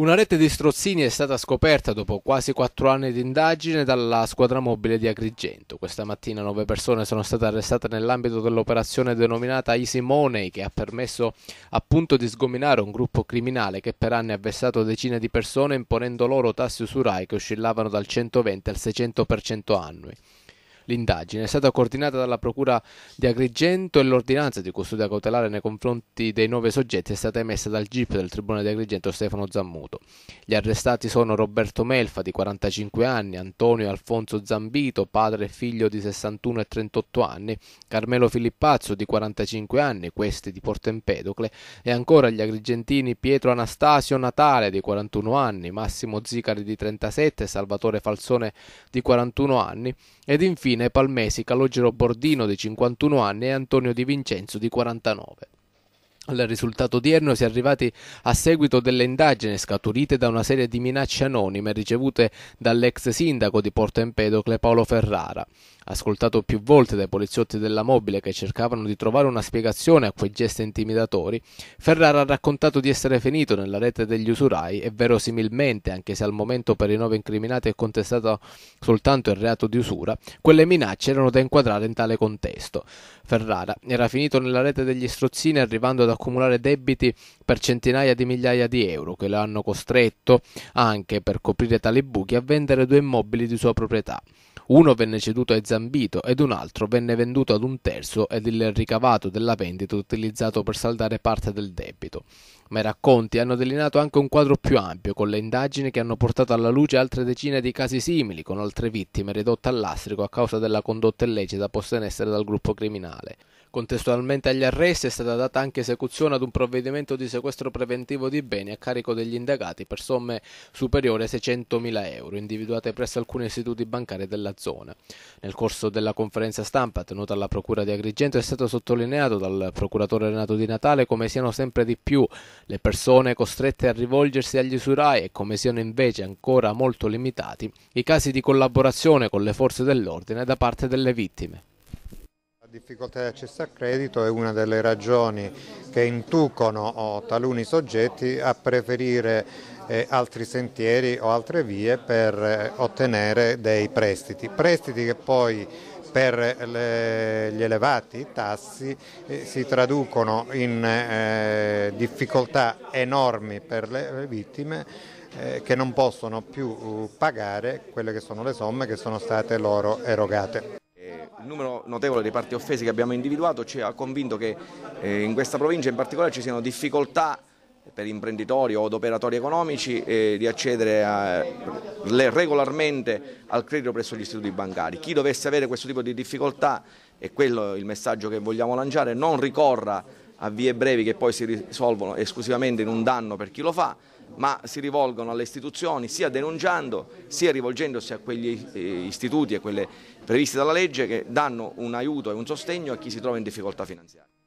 Una rete di strozzini è stata scoperta dopo quasi quattro anni di indagine dalla squadra mobile di Agrigento. Questa mattina nove persone sono state arrestate nell'ambito dell'operazione denominata Easy Money che ha permesso appunto di sgominare un gruppo criminale che per anni ha vessato decine di persone imponendo loro tassi usurai che oscillavano dal 120 al 600% annui. L'indagine è stata coordinata dalla Procura di Agrigento e l'ordinanza di custodia cautelare nei confronti dei nove soggetti è stata emessa dal GIP del Tribunale di Agrigento Stefano Zammuto. Gli arrestati sono Roberto Melfa di 45 anni, Antonio Alfonso Zambito, padre e figlio di 61 e 38 anni, Carmelo Filippazzo di 45 anni, questi di Porto Empedocle, e ancora gli agrigentini Pietro Anastasio Natale di 41 anni, Massimo Zicari di 37 Salvatore Falsone di 41 anni, ed infine palmesi Calogero Bordino di 51 anni e Antonio Di Vincenzo di 49. Al risultato odierno si è arrivati a seguito delle indagini scaturite da una serie di minacce anonime ricevute dall'ex sindaco di Porto Empedocle Paolo Ferrara. Ascoltato più volte dai poliziotti della mobile che cercavano di trovare una spiegazione a quei gesti intimidatori, Ferrara ha raccontato di essere finito nella rete degli usurai e verosimilmente, anche se al momento per i nove incriminati è contestato soltanto il reato di usura, quelle minacce erano da inquadrare in tale contesto. Ferrara era finito nella rete degli strozzini arrivando ad accumulare debiti per centinaia di migliaia di euro che lo hanno costretto, anche per coprire tali buchi, a vendere due immobili di sua proprietà. Uno venne ceduto ai Zambito ed un altro venne venduto ad un terzo ed il ricavato della vendita utilizzato per saldare parte del debito. Ma i racconti hanno delineato anche un quadro più ampio, con le indagini che hanno portato alla luce altre decine di casi simili, con altre vittime ridotte all'astrico a causa della condotta illecita posta in essere dal gruppo criminale. Contestualmente agli arresti è stata data anche esecuzione ad un provvedimento di sequestro preventivo di beni a carico degli indagati per somme superiori ai 600.000 euro, individuate presso alcuni istituti bancari della zona. Nel corso della conferenza stampa tenuta alla Procura di Agrigento è stato sottolineato dal procuratore Renato Di Natale come siano sempre di più le persone costrette a rivolgersi agli usurai e come siano invece ancora molto limitati i casi di collaborazione con le forze dell'ordine da parte delle vittime difficoltà di accesso al credito è una delle ragioni che inducono oh, taluni soggetti a preferire eh, altri sentieri o altre vie per eh, ottenere dei prestiti. Prestiti che poi per eh, le, gli elevati tassi eh, si traducono in eh, difficoltà enormi per le vittime eh, che non possono più uh, pagare quelle che sono le somme che sono state loro erogate il numero notevole di parti offese che abbiamo individuato ci ha convinto che eh, in questa provincia in particolare ci siano difficoltà per imprenditori o ad operatori economici eh, di accedere a, regolarmente al credito presso gli istituti bancari. Chi dovesse avere questo tipo di difficoltà, e quello è il messaggio che vogliamo lanciare, non ricorra a vie brevi che poi si risolvono esclusivamente in un danno per chi lo fa, ma si rivolgono alle istituzioni sia denunciando sia rivolgendosi a quegli eh, istituti e quelle previste dalla legge che danno un aiuto e un sostegno a chi si trova in difficoltà finanziaria.